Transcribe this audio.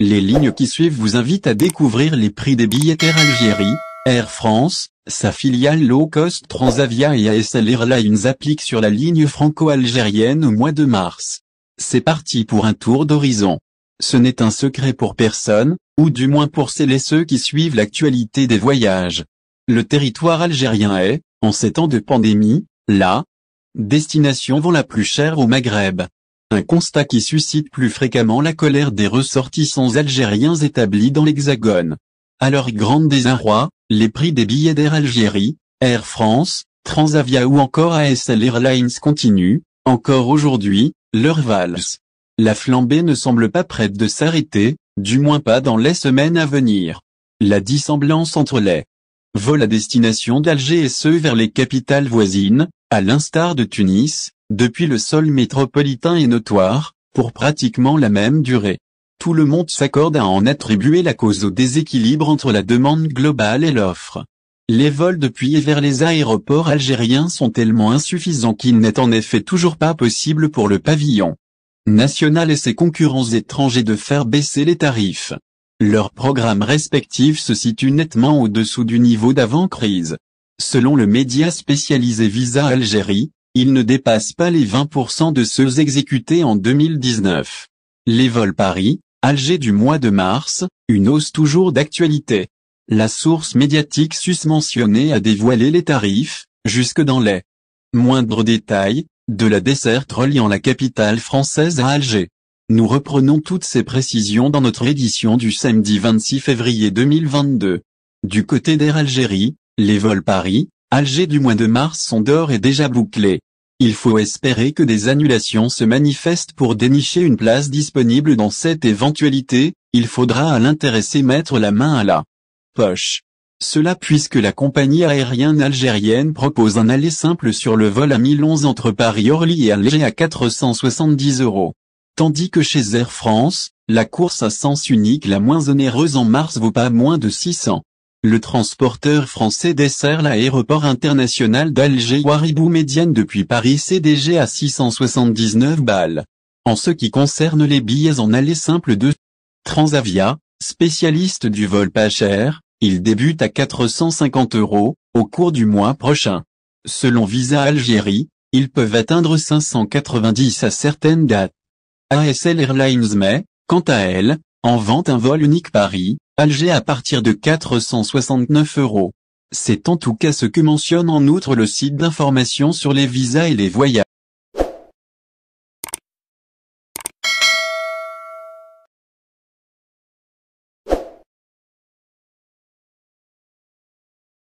Les lignes qui suivent vous invitent à découvrir les prix des billets Air Algérie, Air France, sa filiale low cost Transavia et ASL Airlines appliquent sur la ligne franco-algérienne au mois de mars. C'est parti pour un tour d'horizon. Ce n'est un secret pour personne, ou du moins pour celles et ceux qui suivent l'actualité des voyages. Le territoire algérien est, en ces temps de pandémie, la destination vont la plus chère au Maghreb. Un constat qui suscite plus fréquemment la colère des ressortissants algériens établis dans l'Hexagone. À leur grande désarroi, les prix des billets d'Air Algérie, Air France, Transavia ou encore ASL Airlines continuent, encore aujourd'hui, leur valse. La flambée ne semble pas prête de s'arrêter, du moins pas dans les semaines à venir. La dissemblance entre les vols à destination d'Alger et ceux vers les capitales voisines, à l'instar de Tunis, depuis le sol métropolitain est notoire, pour pratiquement la même durée. Tout le monde s'accorde à en attribuer la cause au déséquilibre entre la demande globale et l'offre. Les vols depuis et vers les aéroports algériens sont tellement insuffisants qu'il n'est en effet toujours pas possible pour le pavillon national et ses concurrents étrangers de faire baisser les tarifs. Leurs programmes respectifs se situent nettement au-dessous du niveau d'avant-crise. Selon le média spécialisé Visa Algérie, ils ne dépassent pas les 20% de ceux exécutés en 2019. Les vols Paris, Alger du mois de mars, une hausse toujours d'actualité. La source médiatique susmentionnée a dévoilé les tarifs, jusque dans les moindres détails, de la desserte reliant la capitale française à Alger. Nous reprenons toutes ces précisions dans notre édition du samedi 26 février 2022. Du côté d'Air Algérie, les vols Paris, Alger du mois de mars sont d'or et déjà bouclés. Il faut espérer que des annulations se manifestent pour dénicher une place disponible dans cette éventualité, il faudra à l'intéressé mettre la main à la poche. Cela puisque la compagnie aérienne algérienne propose un aller simple sur le vol à 1011 entre Paris Orly et Alger à 470 euros. Tandis que chez Air France, la course à sens unique la moins onéreuse en mars vaut pas moins de 600. Le transporteur français dessert l'aéroport international d'Alger waribou médiane depuis Paris CDG à 679 balles. En ce qui concerne les billets en aller simple de Transavia, spécialiste du vol pas cher, il débute à 450 euros, au cours du mois prochain. Selon Visa Algérie, ils peuvent atteindre 590 à certaines dates. ASL Airlines met, quant à elle, en vente un vol unique Paris, Alger à partir de 469 euros. C'est en tout cas ce que mentionne en outre le site d'information sur les visas et les voyages.